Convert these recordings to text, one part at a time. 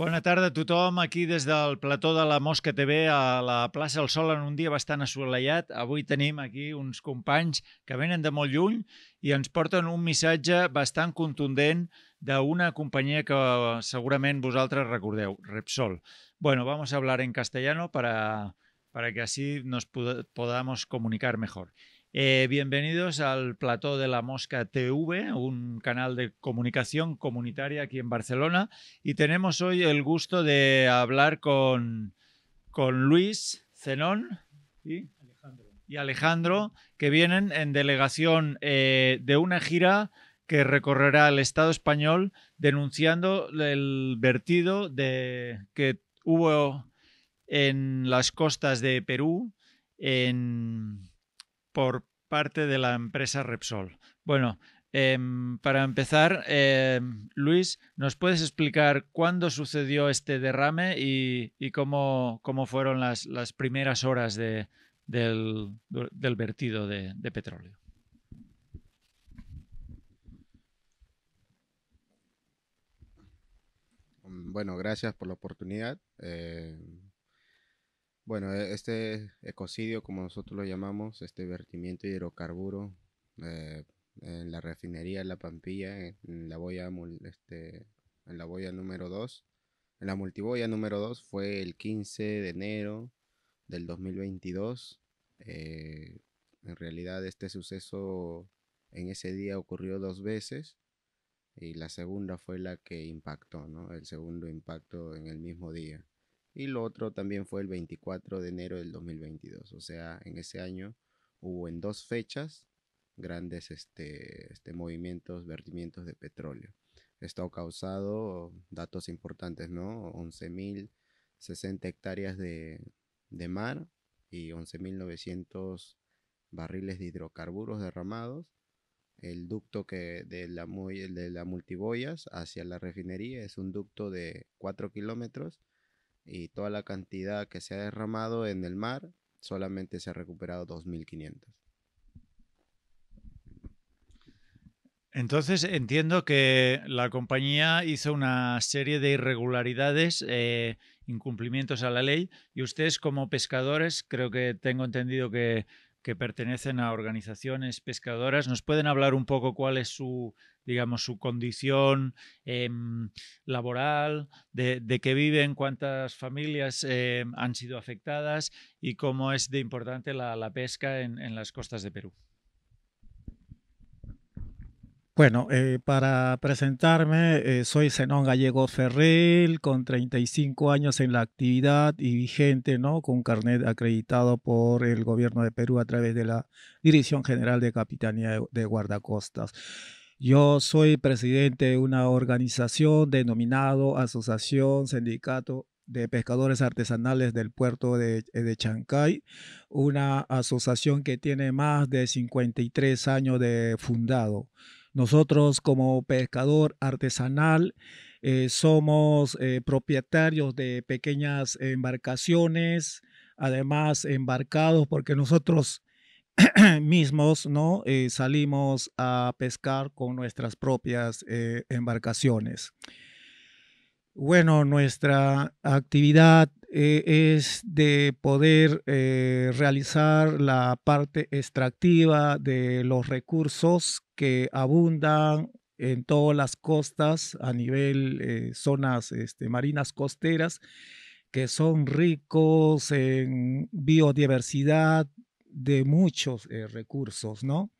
Bona tarda a tothom, aquí des del plató de la Mosca TV a la plaça del Sol en un dia bastant assolellat. Avui tenim aquí uns companys que venen de molt lluny i ens porten un missatge bastant contundent d'una companyia que segurament vosaltres recordeu, Repsol. Bueno, vamos a hablar en castellano para, para que así nos podamos comunicar mejor. Eh, bienvenidos al Plató de la Mosca TV, un canal de comunicación comunitaria aquí en Barcelona. Y tenemos hoy el gusto de hablar con, con Luis Zenón y Alejandro. que vienen en delegación eh, de una gira que recorrerá el Estado español denunciando el vertido que hubo en las costas de Perú en por parte de la empresa Repsol. Bueno, em, para empezar, em, Luis, ¿nos puedes explicar cuándo sucedió este derrame y, cómo, cómo, fueron las, primeras horas del, vertido de, petróleo? Bueno, gracias por la oportunidad. Em, bueno, e, este ecocidio, como nosotros lo llamamos, este vertimiento de hidrocarburo eh, en la refinería La Pampilla, en la boya, este, en la boya número 2, en la multiboya número 2 fue el 15 de enero del 2022. Eh, en realidad este suceso en ese día ocurrió dos veces y la segunda fue la que impactó, ¿no? El segundo impacto en el mismo día. Y lo otro también fue el 24 de enero del 2022. O sea, en ese año hubo en dos fechas grandes este, este movimientos, vertimientos de petróleo. Esto ha causado datos importantes, ¿no? 11.060 hectáreas de, mar y 11.900 barriles de hidrocarburos derramados. El ducto que de la, de la multiboyas hacia la refinería es un ducto de 4 kilómetros y toda la cantidad que se ha derramado en el mar, solamente se ha recuperado 2.500. Entonces entiendo que la compañía hizo una serie de irregularidades, eh, incumplimientos a la ley, y ustedes como pescadores, creo que tengo entendido que que pertenecen a organizaciones pescadoras. ¿Nos pueden hablar un poco cuál es su, digamos, su condición em, laboral, de, de, qué viven, cuántas familias em, han sido afectadas y cómo es de importante la, pesca en las costas de Perú? Bueno, eh, para presentarme, eh, soy Zenón Gallego Ferril, con 35 años en la actividad y vigente, ¿no? Con carnet acreditado por el gobierno de Perú a través de la Dirección General de Capitanía de Guardacostas. Yo soy presidente de una organización denominado Asociación Sindicato de Pescadores Artesanales del Puerto de, de, Chancay, una asociación que tiene más de 53 años de fundado nosotros como pescador artesanal eh, somos eh, propietarios de pequeñas embarcaciones, además embarcados porque nosotros mismos no eh, salimos a pescar con nuestras propias embarcaciones. Bueno, nuestra actividad es de poder realizar la parte extractiva de los recursos que abundan en todas las costas, a nivel eh, zonas este, marinas costeras, que son ricos en biodiversidad de muchos eh, recursos, ¿no?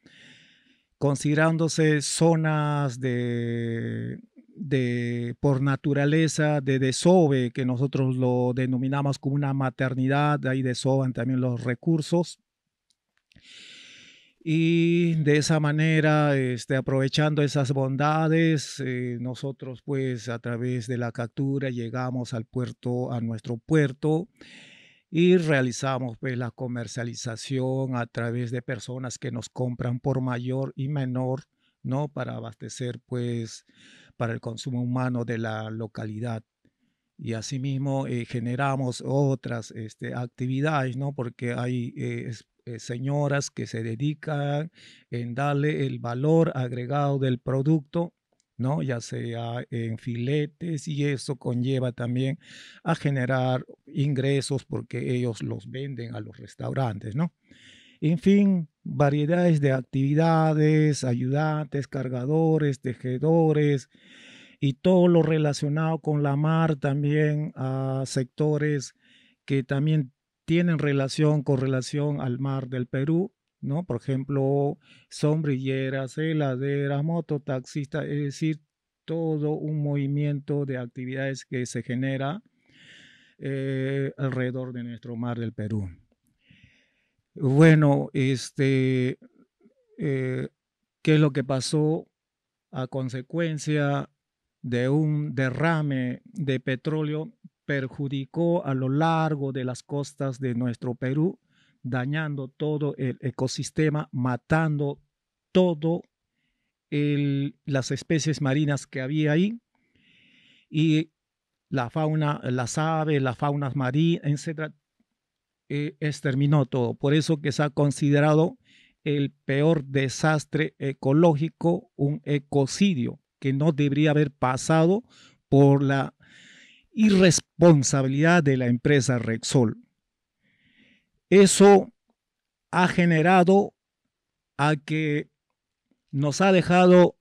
Considerándose zonas de, de, por naturaleza, de desove, que nosotros lo denominamos como una maternidad, ahí desoban también los recursos y de esa manera, este, aprovechando esas bondades, eh, nosotros pues a través de la captura llegamos al puerto, a nuestro puerto y realizamos pues la comercialización a través de personas que nos compran por mayor y menor, ¿no? Para abastecer pues para el consumo humano de la localidad. Y asimismo eh, generamos otras este, actividades, ¿no? Porque hay... Eh, eh, señoras que se dedican en darle el valor agregado del producto, ¿no? Ya sea en filetes y eso conlleva también a generar ingresos porque ellos los venden a los restaurantes, ¿no? En fin, variedades de actividades, ayudantes, cargadores, tejedores y todo lo relacionado con la mar también a sectores que también tienen relación, con relación al mar del Perú, ¿no? Por ejemplo, sombrilleras, heladeras, mototaxistas, es decir, todo un movimiento de actividades que se genera eh, alrededor de nuestro mar del Perú. Bueno, este, eh, ¿qué es lo que pasó a consecuencia de un derrame de petróleo perjudicó a lo largo de las costas de nuestro Perú, dañando todo el ecosistema, matando todo las especies marinas que había ahí y la fauna, las aves, las faunas marinas, etcétera, eh, exterminó todo. Por eso que se ha considerado el peor desastre ecológico, un ecocidio que no debería haber pasado por la Irresponsabilidad de la empresa Rexol. Eso ha generado a que nos ha dejado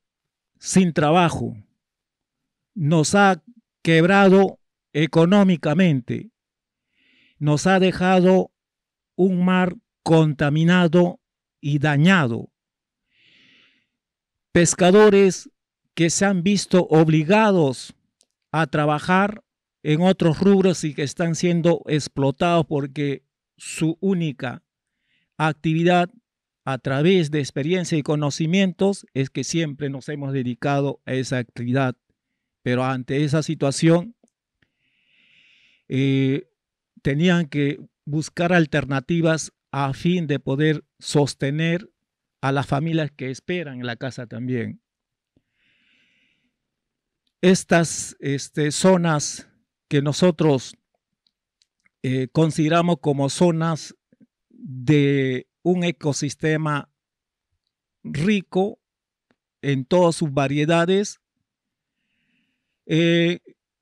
sin trabajo, nos ha quebrado económicamente, nos ha dejado un mar contaminado y dañado. Pescadores que se han visto obligados a trabajar en otros rubros y que están siendo explotados porque su única actividad a través de experiencia y conocimientos es que siempre nos hemos dedicado a esa actividad. Pero ante esa situación, eh, tenían que buscar alternativas a fin de poder sostener a las familias que esperan en la casa también. Estas este, zonas que nosotros eh, consideramos como zonas de un ecosistema rico en todas sus variedades. Eh,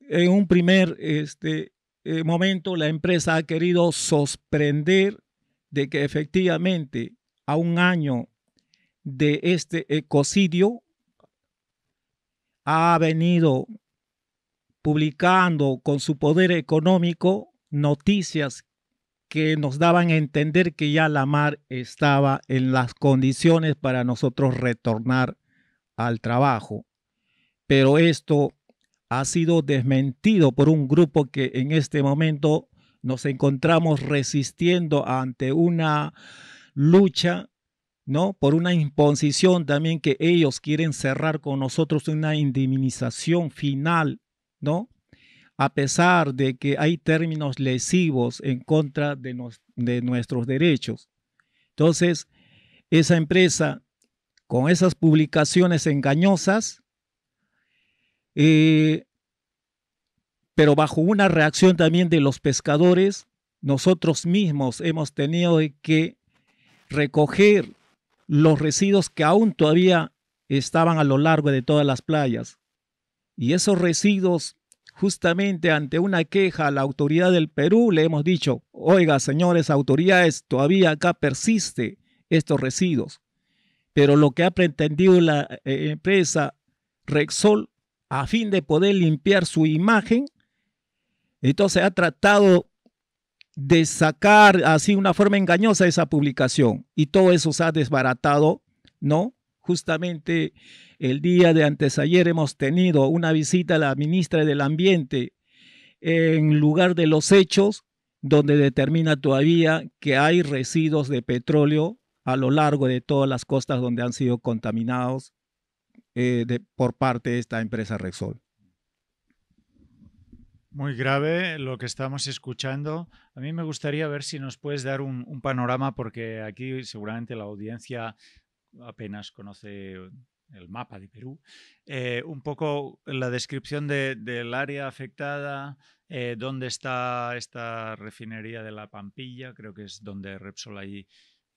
en un primer este, eh, momento, la empresa ha querido sorprender de que efectivamente a un año de este ecocidio ha venido publicando con su poder económico noticias que nos daban a entender que ya la mar estaba en las condiciones para nosotros retornar al trabajo. Pero esto ha sido desmentido por un grupo que en este momento nos encontramos resistiendo ante una lucha, ¿no? Por una imposición también que ellos quieren cerrar con nosotros una indemnización final ¿no? A pesar de que hay términos lesivos en contra de, nuestros derechos. Entonces, esa empresa, con esas publicaciones engañosas, eh, pero bajo una reacción también de los pescadores, nosotros mismos hemos tenido que recoger los residuos que aún todavía estaban a lo largo de todas las playas. Y esos residuos, justamente ante una queja a la autoridad del Perú, le hemos dicho, oiga, señores autoridades, todavía acá persiste estos residuos. Pero lo que ha pretendido la eh, empresa Rexol, a fin de poder limpiar su imagen, entonces ha tratado de sacar así una forma engañosa esa publicación. Y todo eso se ha desbaratado, ¿no? Justamente el día de antes ayer hemos tenido una visita a la ministra del Ambiente en lugar de los hechos, donde determina todavía que hay residuos de petróleo a lo largo de todas las costas donde han sido contaminados eh, por parte de esta empresa Rexol. Muy grave lo que estamos escuchando. A mí me gustaría ver si nos puedes dar un, un panorama, porque aquí seguramente la audiencia apenas conoce el mapa de Perú, eh, un poco la descripción del área afectada, eh, dónde está esta refinería de la Pampilla, creo que es donde Repsol allí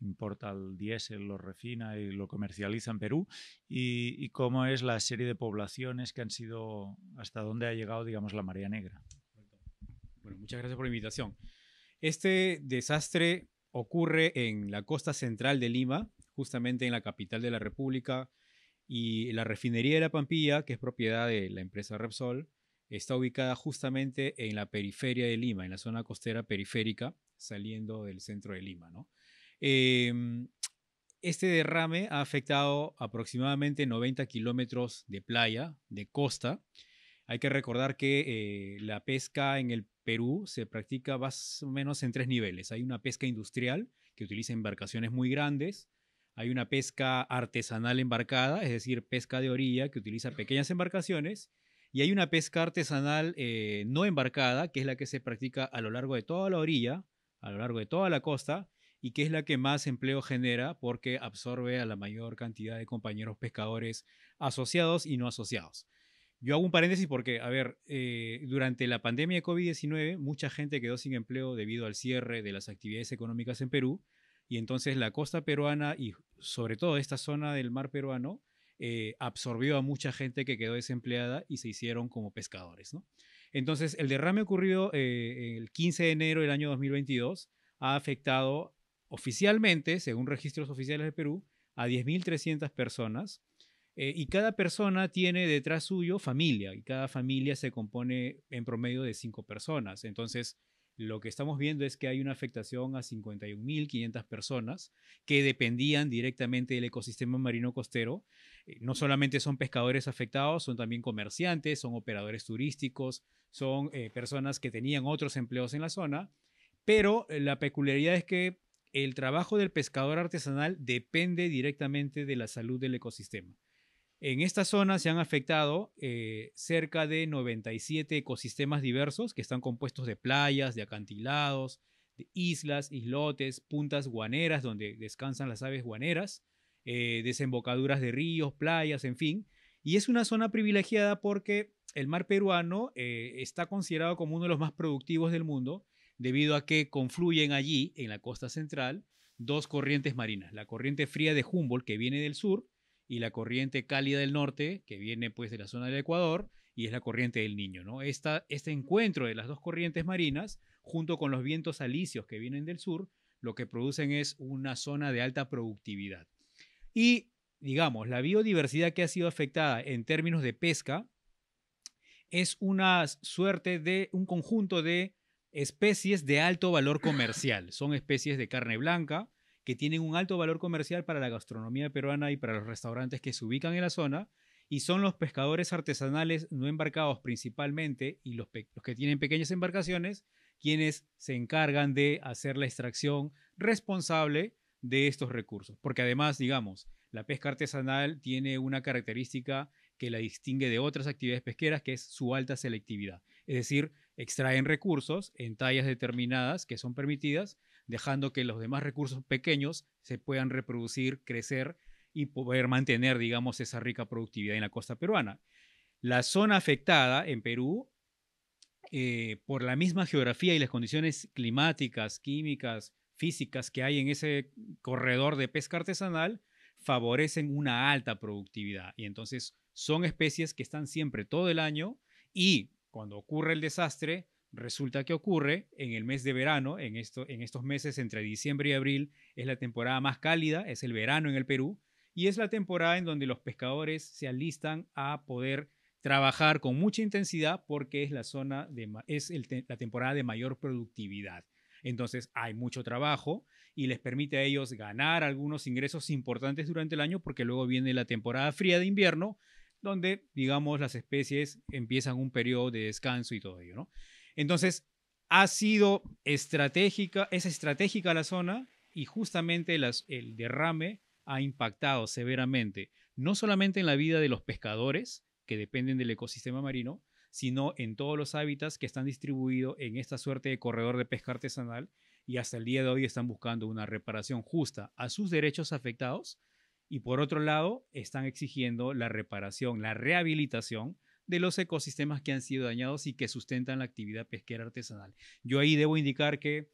importa el diésel, lo refina y lo comercializa en Perú, y, y cómo es la serie de poblaciones que han sido, hasta dónde ha llegado, digamos, la marea negra. Bueno, muchas gracias por la invitación. Este desastre ocurre en la costa central de Lima, justamente en la capital de la República, y la refinería de La Pampilla, que es propiedad de la empresa Repsol, está ubicada justamente en la periferia de Lima, en la zona costera periférica, saliendo del centro de Lima. Em, este derrame ha afectado aproximadamente 90 kilómetros de playa, de costa. Hay que recordar que eh, la pesca en el Perú se practica más o menos en tres niveles. Hay una pesca industrial que utiliza embarcaciones muy grandes, hay una pesca artesanal embarcada, es decir, pesca de orilla que utiliza pequeñas embarcaciones. Y hay una pesca artesanal eh, no embarcada, que es la que se practica a lo largo de toda la orilla, a lo largo de toda la costa, y que es la que más empleo genera porque absorbe a la mayor cantidad de compañeros pescadores asociados y no asociados. Yo hago un paréntesis porque, a ver, eh, durante la pandemia de COVID-19 mucha gente quedó sin empleo debido al cierre de las actividades económicas en Perú y entonces la costa peruana y sobre todo esta zona del mar peruano eh, absorbió a mucha gente que quedó desempleada y se hicieron como pescadores. ¿no? Entonces, el derrame ocurrido eh, el 15 de enero del año 2022 ha afectado oficialmente, según registros oficiales de Perú, a 10.300 personas. Eh, y cada persona tiene detrás suyo familia, y cada familia se compone en promedio de cinco personas. Entonces, lo que estamos viendo es que hay una afectación a 51.500 personas que dependían directamente del ecosistema marino costero. Eh, no solamente son pescadores afectados, son también comerciantes, son operadores turísticos, son eh, personas que tenían otros empleos en la zona, pero eh, la peculiaridad es que el trabajo del pescador artesanal depende directamente de la salud del ecosistema. En esta zona se han afectado eh, cerca de 97 ecosistemas diversos que están compuestos de playas, de acantilados, de islas, islotes, puntas guaneras donde descansan las aves guaneras, eh, desembocaduras de ríos, playas, en fin. Y es una zona privilegiada porque el mar peruano eh, está considerado como uno de los más productivos del mundo debido a que confluyen allí, en la costa central, dos corrientes marinas, la corriente fría de Humboldt que viene del sur, y la corriente cálida del norte, que viene pues de la zona del Ecuador, y es la corriente del Niño. ¿no? este encuentro de las dos corrientes marinas, junto con los vientos alisios que vienen del sur, lo que producen es una zona de alta productividad. Y, digamos, la biodiversidad que ha sido afectada en términos de pesca es una suerte de un conjunto de especies de alto valor comercial. Son especies de carne blanca, que tienen un alto valor comercial para la gastronomía peruana y para los restaurantes que se ubican en la zona, y son los pescadores artesanales no embarcados principalmente y los, los, que tienen pequeñas embarcaciones quienes se encargan de hacer la extracción responsable de estos recursos. Porque además, digamos, la pesca artesanal tiene una característica que la distingue de otras actividades pesqueras, que es su alta selectividad. Es decir, extraen recursos en tallas determinadas que son permitidas dejando que los demás recursos pequeños se puedan reproducir, crecer y poder mantener, digamos, esa rica productividad en la costa peruana. La zona afectada en Perú, eh, por la misma geografía y las condiciones climáticas, químicas, físicas que hay en ese corredor de pesca artesanal, favorecen una alta productividad. Y entonces son especies que están siempre todo el año y cuando ocurre el desastre, Resulta que ocurre en el mes de verano, en, estos meses entre diciembre y abril, es la temporada más cálida, es el verano en el Perú, y es la temporada en donde los pescadores se alistan a poder trabajar con mucha intensidad porque es la zona de es la temporada de mayor productividad. Entonces hay mucho trabajo y les permite a ellos ganar algunos ingresos importantes durante el año porque luego viene la temporada fría de invierno donde digamos las especies empiezan un periodo de descanso y todo ello, ¿no? Entonces, ha sido estratégica, es estratégica la zona y justamente el derrame ha impactado severamente, no solamente en la vida de los pescadores, que dependen del ecosistema marino, sino en todos los hábitats que están distribuidos en esta suerte de corredor de pesca artesanal y hasta el día de hoy están buscando una reparación justa a sus derechos afectados y por otro lado están exigiendo la reparación, la rehabilitación de los ecosistemas que han sido dañados y que sustentan la actividad pesquera artesanal. Yo ahí debo indicar que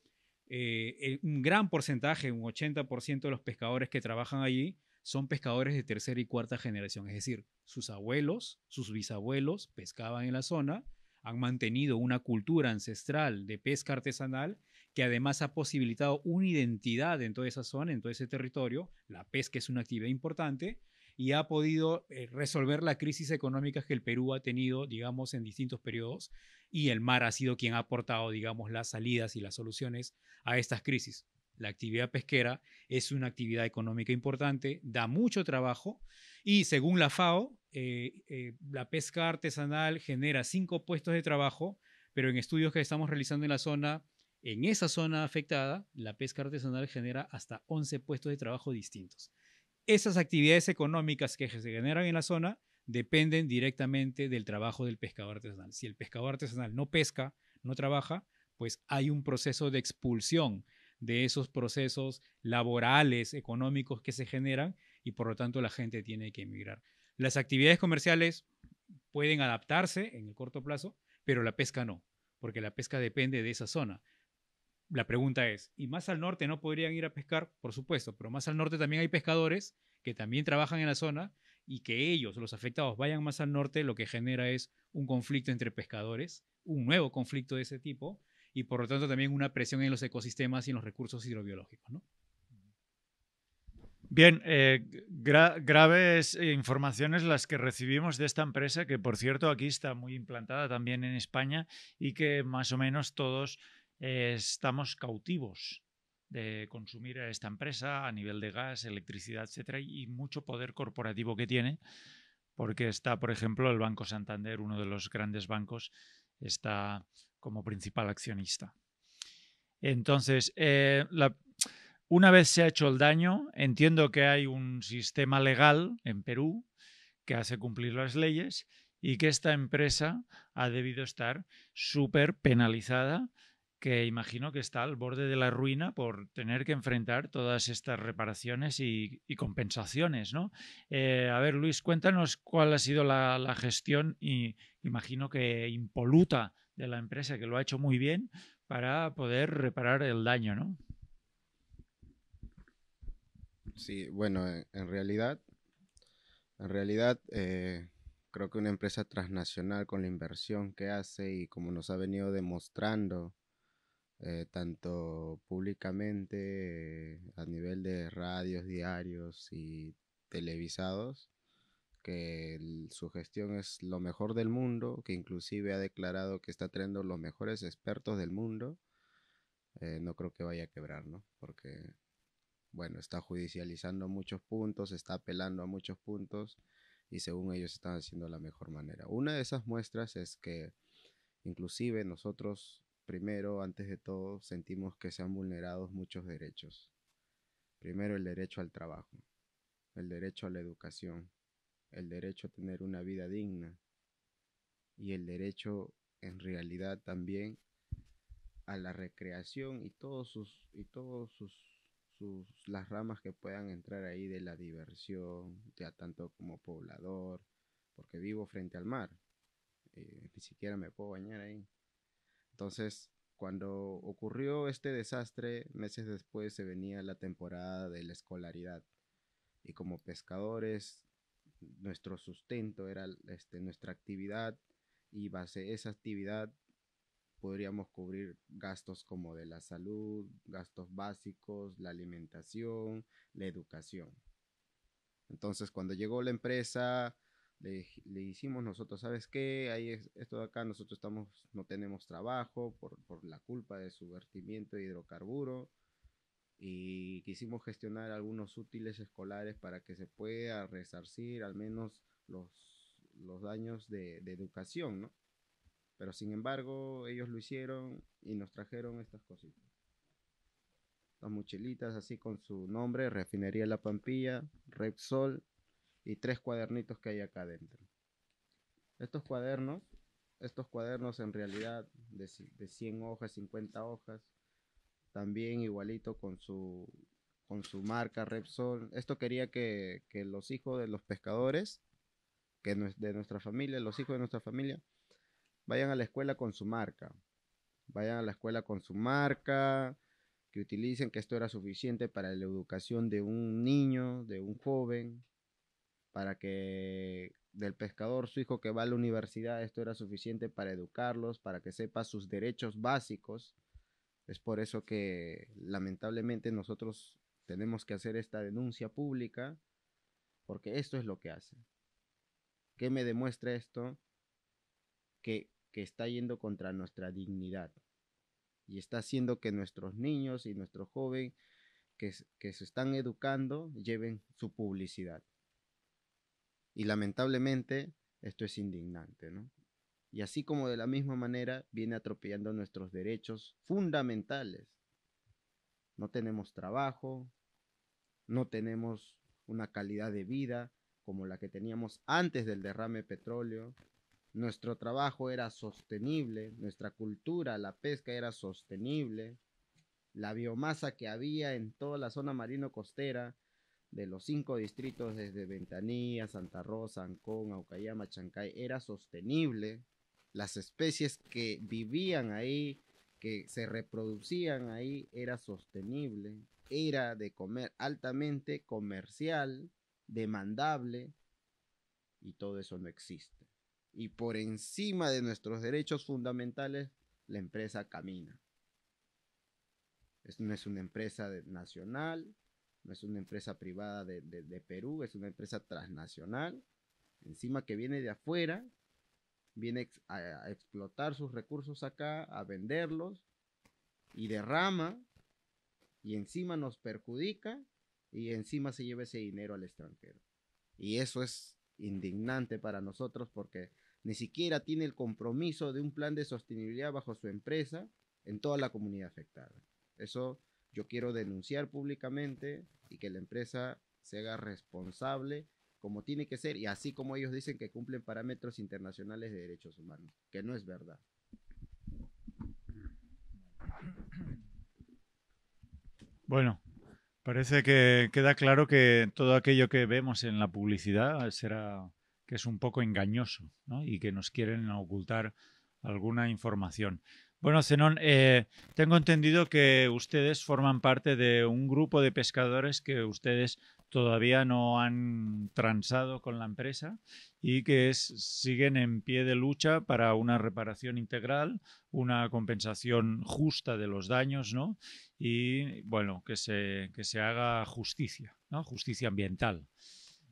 eh, un gran porcentaje, un 80% de los pescadores que trabajan allí son pescadores de tercera y cuarta generación, es decir, sus abuelos, sus bisabuelos pescaban en la zona, han mantenido una cultura ancestral de pesca artesanal que además ha posibilitado una identidad en toda esa zona, en todo ese territorio. La pesca es una actividad importante, y ha podido eh, resolver la crisis económica que el Perú ha tenido, digamos, en distintos periodos, y el mar ha sido quien ha aportado, digamos, las salidas y las soluciones a estas crisis. La actividad pesquera es una actividad económica importante, da mucho trabajo y según la FAO, eh, eh, la pesca artesanal genera cinco puestos de trabajo, pero en estudios que estamos realizando en la zona, en esa zona afectada, la pesca artesanal genera hasta 11 puestos de trabajo distintos esas actividades económicas que se generan en la zona dependen directamente del trabajo del pescador artesanal. Si el pescador artesanal no pesca, no trabaja, pues hay un proceso de expulsión de esos procesos laborales, económicos que se generan y por lo tanto la gente tiene que emigrar. Las actividades comerciales pueden adaptarse en el corto plazo, pero la pesca no, porque la pesca depende de esa zona la pregunta es, ¿y más al norte no podrían ir a pescar? Por supuesto, pero más al norte también hay pescadores que también trabajan en la zona y que ellos, los afectados, vayan más al norte, lo que genera es un conflicto entre pescadores, un nuevo conflicto de ese tipo y por lo tanto también una presión en los ecosistemas y en los recursos hidrobiológicos. Bien, eh, graves informaciones las que recibimos de esta empresa, que por cierto aquí está muy implantada también en España y que más o menos todos estamos cautivos de consumir a esta empresa a nivel de gas, electricidad, etcétera, y mucho poder corporativo que tiene, porque está, por ejemplo, el Banco Santander, uno de los grandes bancos, está como principal accionista. Entonces, eh, una vez se ha hecho el daño, entiendo que hay un sistema legal en Perú que hace cumplir las leyes y que esta empresa ha debido estar súper penalizada que imagino que está al borde de la ruina por tener que enfrentar todas estas reparaciones y, compensaciones, ¿no? Eh, a ver, Luis, cuéntanos cuál ha sido la, gestión y imagino que impoluta de la empresa que lo ha hecho muy bien para poder reparar el daño, ¿no? Sí, bueno, eh, en realidad, en realidad eh, creo que una empresa transnacional con la inversión que hace y como nos ha venido demostrando eh, tanto públicamente eh, a nivel de radios, diarios y televisados, que su gestión es lo mejor del mundo, que inclusive ha declarado que está trayendo los mejores expertos del mundo, eh, no creo que vaya a quebrar, ¿no? Porque, bueno, está judicializando muchos puntos, está apelando a muchos puntos y según ellos están haciendo la mejor manera. Una de esas muestras es que inclusive nosotros primero, antes de todo, sentimos que se han vulnerado muchos derechos. Primero el derecho al trabajo, el derecho a la educación, el derecho a tener una vida digna y el derecho en realidad también a la recreación y todos sus y todos sus, sus las ramas que puedan entrar ahí de la diversión, ya tanto como poblador, porque vivo frente al mar, eh, ni siquiera me puedo bañar ahí. Entonces, cuando ocurrió este desastre, meses después se venía la temporada de la escolaridad. Y como pescadores, nuestro sustento era este, nuestra actividad y base esa actividad podríamos cubrir gastos como de la salud, gastos básicos, la alimentación, la educación. Entonces, cuando llegó la empresa, le, hicimos nosotros, ¿sabes qué? Ahí esto de acá, nosotros estamos, no tenemos trabajo por, la culpa de su vertimiento de hidrocarburo y quisimos gestionar algunos útiles escolares para que se pueda resarcir al menos los, los daños de, educación, ¿no? Pero sin embargo, ellos lo hicieron y nos trajeron estas cositas. Las mochilitas así con su nombre, Refinería La Pampilla, Repsol, y tres cuadernitos que hay acá adentro. Estos cuadernos, estos cuadernos en realidad de, de 100 hojas, 50 hojas, también igualito con su, con su marca Repsol. Esto quería que, que los hijos de los pescadores, que de nuestra familia, los hijos de nuestra familia, vayan a la escuela con su marca. Vayan a la escuela con su marca, que utilicen que esto era suficiente para la educación de un niño, de un joven, para que del pescador su hijo que va a la universidad esto era suficiente para educarlos, para que sepa sus derechos básicos. Es por eso que lamentablemente nosotros tenemos que hacer esta denuncia pública, porque esto es lo que hace. ¿Qué me demuestra esto? Que, que está yendo contra nuestra dignidad y está haciendo que nuestros niños y nuestros jóvenes que, que se están educando lleven su publicidad. Y lamentablemente esto es indignante, ¿no? Y así como de la misma manera viene atropellando nuestros derechos fundamentales. No tenemos trabajo, no tenemos una calidad de vida como la que teníamos antes del derrame de petróleo. Nuestro trabajo era sostenible, nuestra cultura, la pesca era sostenible, la biomasa que había en toda la zona marino-costera de los cinco distritos desde Ventanilla, Santa Rosa, Ancón, Aucayama, Chancay, era sostenible. Las especies que vivían ahí, que se reproducían ahí, era sostenible. Era de comer altamente comercial, demandable, y todo eso no existe. Y por encima de nuestros derechos fundamentales, la empresa camina. no es una empresa nacional, no es una empresa privada de, Perú, es una empresa transnacional, encima que viene de afuera, viene a, a explotar sus recursos acá, a venderlos, y derrama, y encima nos perjudica, y encima se lleva ese dinero al extranjero. Y eso es indignante para nosotros porque ni siquiera tiene el compromiso de un plan de sostenibilidad bajo su empresa en toda la comunidad afectada. Eso yo quiero denunciar públicamente y que la empresa se haga responsable como tiene que ser y así como ellos dicen que cumplen parámetros internacionales de derechos humanos, que no es verdad. Bueno, parece que queda claro que todo aquello que vemos en la publicidad será que es un poco engañoso ¿no? y que nos quieren ocultar alguna información. Bueno, Zenón, eh, tengo entendido que ustedes forman parte de un grupo de pescadores que ustedes todavía no han transado con la empresa y que siguen en pie de lucha para una reparación integral, una compensación justa de los daños, ¿no? Y bueno, que se, que se haga justicia, Justicia ambiental.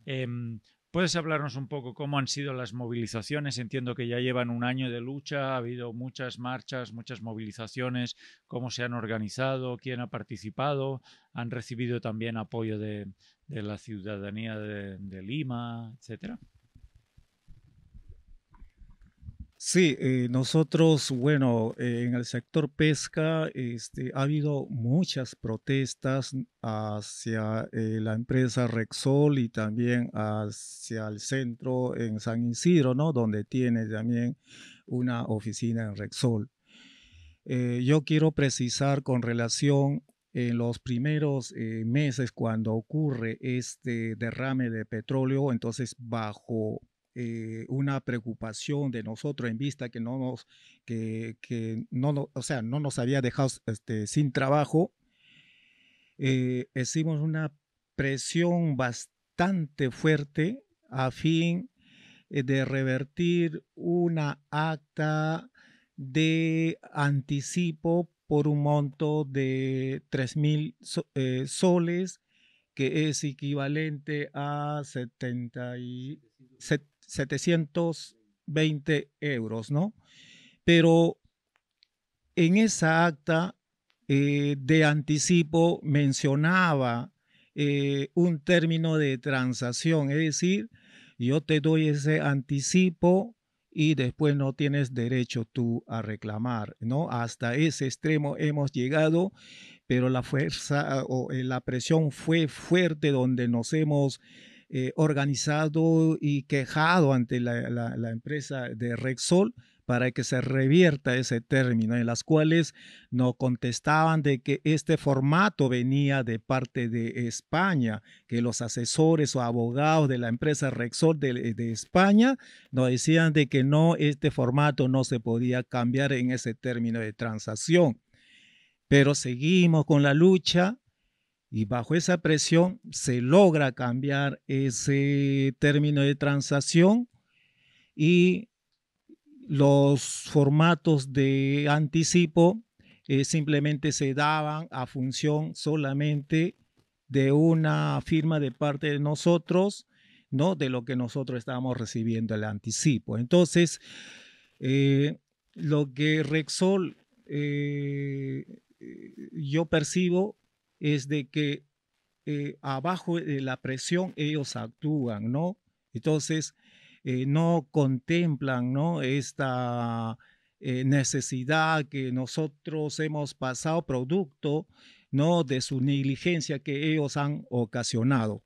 Em, ¿Puedes hablarnos un poco cómo han sido las movilizaciones? Entiendo que ya llevan un año de lucha, ha habido muchas marchas, muchas movilizaciones, cómo se han organizado, quién ha participado, han recibido también apoyo de, la ciudadanía de Lima, etcétera. Sí, eh, nosotros, bueno, eh, en el sector pesca este, ha habido muchas protestas hacia eh, la empresa Rexol y también hacia el centro en San Isidro, ¿no? Donde tiene también una oficina en Rexol. yo quiero precisar con relación en los primeros meses cuando ocurre este derrame de petróleo, entonces bajo eh, una preocupación de nosotros en vista que no nos, que, no, o sea, no nos había dejado este, sin trabajo, eh, hicimos una presión bastante fuerte a fin eh, de revertir una acta de anticipo por un monto de 3 mil soles, que es equivalente a 70 720 euros, ¿no? Pero en esa acta eh, de anticipo mencionaba eh, un término de transacción, es decir, yo te doy ese anticipo y después no tienes derecho tú a reclamar, ¿no? Hasta ese extremo hemos llegado, pero la fuerza o eh, la presión fue fuerte donde nos hemos eh, organizado y quejado ante la, empresa de Rexol para que se revierta ese término, en las cuales nos contestaban de que este formato venía de parte de España, que los asesores o abogados de la empresa Rexol de, de, España nos decían de que no, este formato no se podía cambiar en ese término de transacción. Pero seguimos con la lucha, y bajo esa presión se logra cambiar ese término de transacción y los formatos de anticipo eh, simplemente se daban a función solamente de una firma de parte de nosotros, ¿no? De lo que nosotros estábamos recibiendo el anticipo. Entonces, eh, lo que Rexol eh, yo percibo es de que eh, abajo de la presión ellos actúan, ¿no? Entonces, eh, no contemplan, ¿no? Esta eh, necesidad que nosotros hemos pasado producto, ¿no? De su negligencia que ellos han ocasionado.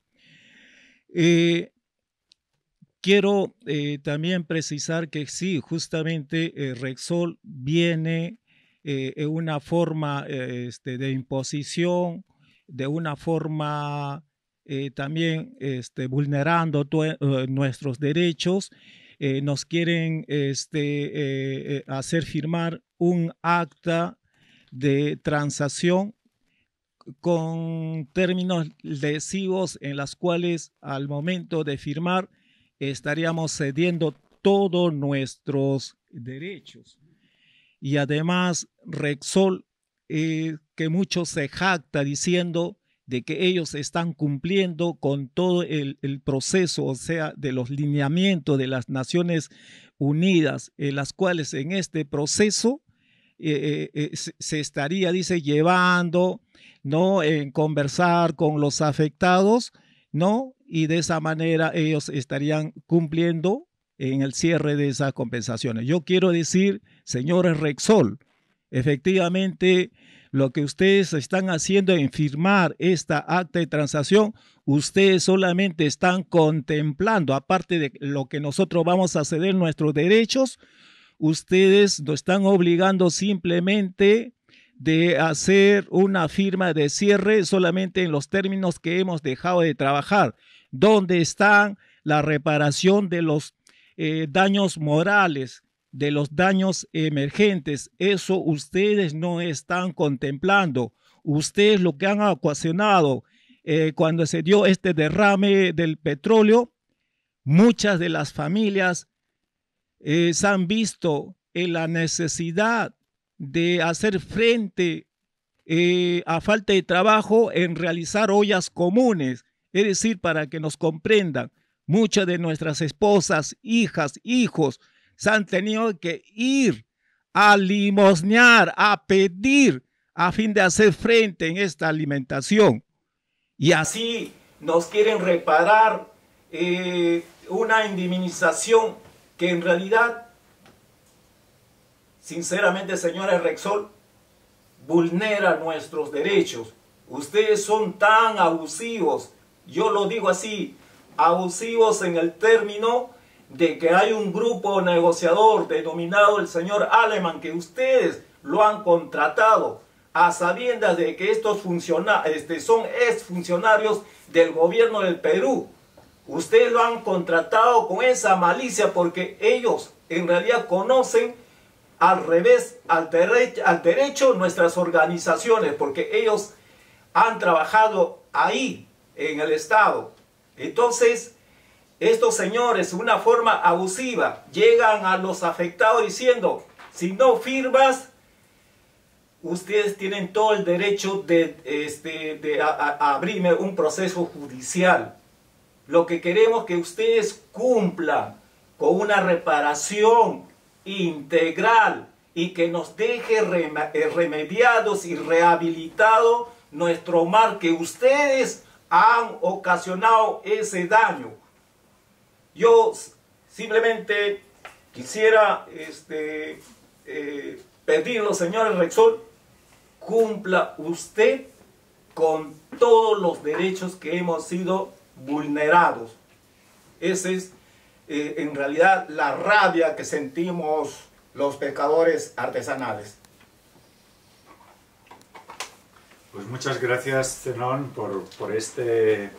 quiero también precisar que sí, justamente Rexol viene eh, una forma eh, este, de imposición, de una forma eh, también este, vulnerando eh, nuestros derechos. nos quieren este, hacer firmar un acta de transacción con términos lesivos en las cuales al momento de firmar estaríamos cediendo todos nuestros derechos. Y además Rexol, eh, que muchos se jacta diciendo de que ellos están cumpliendo con todo el, proceso, o sea, de los lineamientos de las Naciones Unidas, en las cuales en este proceso eh, eh, se estaría, dice, llevando, ¿no? En conversar con los afectados, ¿no? Y de esa manera ellos estarían cumpliendo en el cierre de esas compensaciones. Yo quiero decir señores Rexol, efectivamente lo que ustedes están haciendo en firmar esta acta de transacción, ustedes solamente están contemplando, aparte de lo que nosotros vamos a ceder nuestros derechos, ustedes nos están obligando simplemente de hacer una firma de cierre solamente en los términos que hemos dejado de trabajar. ¿Dónde está la reparación de los eh, daños morales? de los daños emergentes. Eso ustedes no están contemplando. Ustedes lo que han ocasionado eh, cuando se dio este derrame del petróleo, muchas de las familias eh, se han visto en la necesidad de hacer frente eh, a falta de trabajo en realizar ollas comunes. Es decir, para que nos comprendan, muchas de nuestras esposas, hijas, hijos, se han tenido que ir a limosnear, a pedir, a fin de hacer frente en esta alimentación. Y así nos quieren reparar eh, una indemnización que en realidad, sinceramente, señores Rexol, vulnera nuestros derechos. Ustedes son tan abusivos, yo lo digo así, abusivos en el término de que hay un grupo negociador denominado el señor Aleman que ustedes lo han contratado a sabiendas de que estos este, son funcionarios del gobierno del Perú. Ustedes lo han contratado con esa malicia porque ellos en realidad conocen al revés, al, al derecho nuestras organizaciones, porque ellos han trabajado ahí, en el Estado. Entonces, estos señores, una forma abusiva, llegan a los afectados diciendo, si no firmas, ustedes tienen todo el derecho de, este, abrirme un proceso judicial. Lo que queremos que ustedes cumplan con una reparación integral y que nos deje eh, remediados y rehabilitado nuestro mar, que ustedes han ocasionado ese daño. Yo simplemente quisiera este, eh, pedirlo, señores Rexol, cumpla usted con todos los derechos que hemos sido vulnerados. Esa es eh, en realidad la rabia que sentimos los pescadores artesanales. Pues muchas gracias, Zenón, por este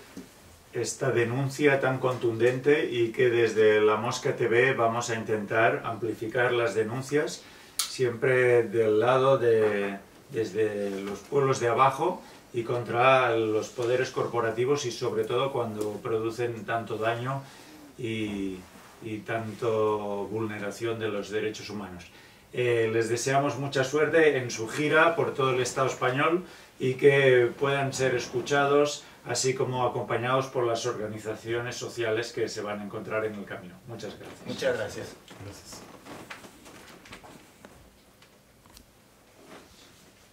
esta denuncia tan contundente y que desde La Mosca TV vamos a intentar amplificar las denuncias siempre del lado de desde los pueblos de abajo y contra los poderes corporativos y sobre todo cuando producen tanto daño y, y tanto vulneración de los derechos humanos. Eh, les deseamos mucha suerte en su gira por todo el Estado español y que puedan ser escuchados así como acompañados por las organizaciones sociales que se van a encontrar en el camino. Muchas gracias. Muchas gracias. gracias.